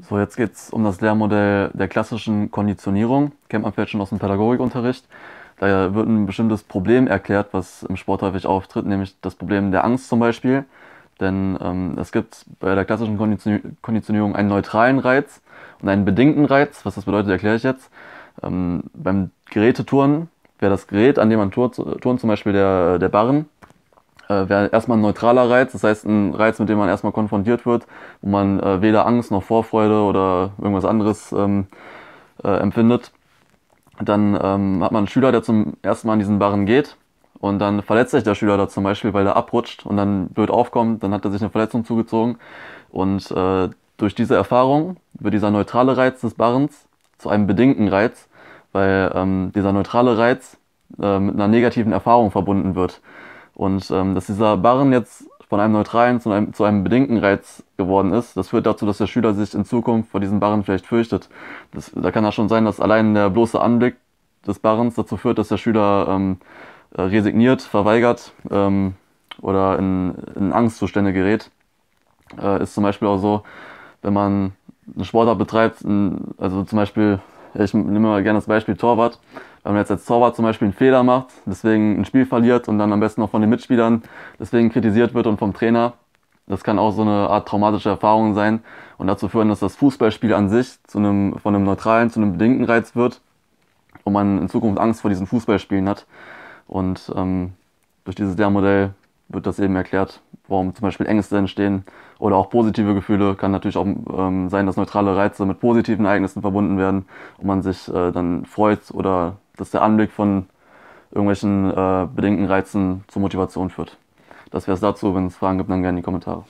So, jetzt geht es um das Lehrmodell der klassischen Konditionierung. Kennt man vielleicht schon aus dem Pädagogikunterricht. Da wird ein bestimmtes Problem erklärt, was im Sport häufig auftritt, nämlich das Problem der Angst zum Beispiel. Denn ähm, es gibt bei der klassischen Konditionierung einen neutralen Reiz und einen bedingten Reiz. Was das bedeutet, erkläre ich jetzt. Ähm, beim Gerätetouren wäre das Gerät, an dem man turnt, turnt zum Beispiel der, der Barren, äh, wäre erstmal ein neutraler Reiz, das heißt ein Reiz, mit dem man erstmal konfrontiert wird, wo man äh, weder Angst noch Vorfreude oder irgendwas anderes ähm, äh, empfindet. Dann ähm, hat man einen Schüler, der zum ersten Mal an diesen Barren geht und dann verletzt sich der Schüler da zum Beispiel, weil er abrutscht und dann blöd aufkommt, dann hat er sich eine Verletzung zugezogen und äh, durch diese Erfahrung wird dieser neutrale Reiz des Barrens zu einem bedingten Reiz, weil ähm, dieser neutrale Reiz äh, mit einer negativen Erfahrung verbunden wird. Und ähm, dass dieser Barren jetzt von einem neutralen zu einem, zu einem bedingten Reiz geworden ist, das führt dazu, dass der Schüler sich in Zukunft vor diesem Barren vielleicht fürchtet. Das, da kann ja schon sein, dass allein der bloße Anblick des Barrens dazu führt, dass der Schüler ähm, äh, resigniert, verweigert ähm, oder in, in, Angstzustände gerät. Äh, ist zum Beispiel auch so, wenn man einen Sportart betreibt, also zum Beispiel ich nehme mal gerne das Beispiel Torwart. Wenn man jetzt als Torwart zum Beispiel einen Fehler macht, deswegen ein Spiel verliert und dann am besten auch von den Mitspielern deswegen kritisiert wird und vom Trainer, das kann auch so eine Art traumatische Erfahrung sein und dazu führen, dass das Fußballspiel an sich zu einem, von einem neutralen zu einem bedingten Reiz wird und man in Zukunft Angst vor diesen Fußballspielen hat. Und ähm, durch dieses Lehrmodell wird das eben erklärt, warum zum Beispiel Ängste entstehen oder auch positive Gefühle. Kann natürlich auch ähm, sein, dass neutrale Reize mit positiven Ereignissen verbunden werden und man sich äh, dann freut oder dass der Anblick von irgendwelchen äh, bedingten Reizen zur Motivation führt. Das wäre es dazu. Wenn es Fragen gibt, dann gerne in die Kommentare.